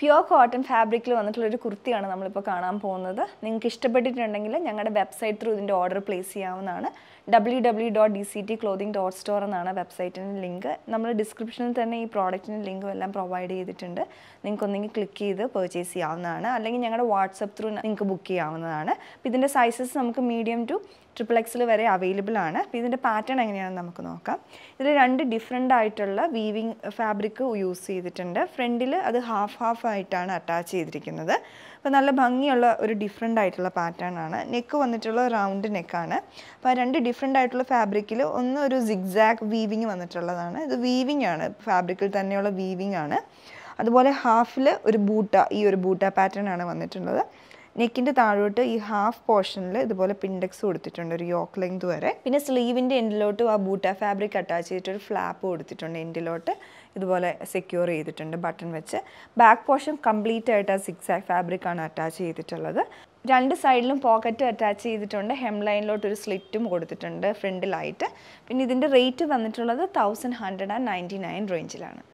pure cotton ഫാബ്രിക്കിൽ വന്നിട്ടുള്ള ഒരു കുർത്തിയാണ് നമ്മളിപ്പോൾ കാണാൻ പോകുന്നത് നിങ്ങൾക്ക് ഇഷ്ടപ്പെട്ടിട്ടുണ്ടെങ്കിൽ ഞങ്ങളുടെ വെബ്സൈറ്റ് ത്രൂ ഇതിൻ്റെ ഓർഡർ പ്ലേസ് ചെയ്യാവുന്നതാണ് W W dot D C T clothing dot store എന്നാണ് വെബ്സൈറ്റിൻ്റെ ലിങ്ക് നമ്മൾ ഡിസ്ക്രിപ്ഷനിൽ തന്നെ ഈ പ്രോഡക്റ്റിൻ്റെ ലിങ്കും എല്ലാം പ്രൊവൈഡ് ചെയ്തിട്ടുണ്ട് നിങ്ങൾക്ക് ഒന്നെങ്കിൽ ക്ലിക്ക് ചെയ്ത് പർച്ചേസ് ചെയ്യാവുന്നതാണ് അല്ലെങ്കിൽ ഞങ്ങളുടെ വാട്സപ്പ് ത്രൂ നിങ്ങൾക്ക് ബുക്ക് ചെയ്യാവുന്നതാണ് അപ്പോൾ ഇതിൻ്റെ സൈസസ് നമുക്ക് മീഡിയം ടു ട്രിപ്പിൾ എക്സിൽ വരെ അവൈലബിൾ ആണ് അപ്പോൾ ഇതിൻ്റെ പാറ്റേൺ എങ്ങനെയാണെന്ന് നമുക്ക് നോക്കാം ഇതിൽ രണ്ട് ഡിഫറെൻ്റ് ആയിട്ടുള്ള വീവിങ് ഫാബ്രിക് യൂസ് ചെയ്തിട്ടുണ്ട് ഫ്രണ്ടിൽ അത് ഹാഫ് ഹാഫ് ആയിട്ടാണ് അറ്റാച്ച് ചെയ്തിരിക്കുന്നത് അപ്പോൾ നല്ല ഭംഗിയുള്ള ഒരു ഡിഫറെൻ്റ് ആയിട്ടുള്ള പാറ്റേൺ ആണ് നെക്ക് വന്നിട്ടുള്ള റൗണ്ട് നെക്കാണ് അപ്പോൾ രണ്ട് ഡിഫറെൻ്റ് ആയിട്ടുള്ള ഫാബ്രിക്കിൽ ഒന്ന് ഒരു സിഗ്സാക്ക് വീവിങ് വന്നിട്ടുള്ളതാണ് ഇത് വീവിങ് ആണ് ഫാബ്രിക്കിൽ തന്നെയുള്ള വീവിങ് ആണ് അതുപോലെ ഹാഫിൽ ഒരു ബൂട്ട ഈ ഒരു ബൂട്ട പാറ്റേൺ ആണ് വന്നിട്ടുള്ളത് നെക്കിൻ്റെ താഴോട്ട് ഈ ഹാഫ് പോർഷനിൽ ഇതുപോലെ പിൻഡെക്സ് കൊടുത്തിട്ടുണ്ട് ഒരു യോക്ക് ലെങ്ത് വരെ പിന്നെ സ്ലീവിൻ്റെ എൻഡിലോട്ട് ആ ബൂട്ട ഫാബ്രിക് അറ്റാച്ച് ചെയ്തിട്ട് ഒരു ഫ്ലാപ്പ് കൊടുത്തിട്ടുണ്ട് എൻഡിലോട്ട് ഇതുപോലെ സെക്യൂർ ചെയ്തിട്ടുണ്ട് ബട്ടൺ വെച്ച് ബാക്ക് പോർഷൻ കംപ്ലീറ്റ് ആയിട്ട് ആ സിക്സ് ഫാബ്രിക്കാണ് അറ്റാച്ച് ചെയ്തിട്ടുള്ളത് രണ്ട് സൈഡിലും പോക്കറ്റും അറ്റാച്ച് ചെയ്തിട്ടുണ്ട് ഹെം ലൈനിലോട്ട് ഒരു സ്ലിറ്റും കൊടുത്തിട്ടുണ്ട് ഫ്രണ്ടിലായിട്ട് പിന്നെ ഇതിൻ്റെ റേറ്റ് വന്നിട്ടുള്ളത് thousand hundred and ninety nine റേഞ്ചിലാണ്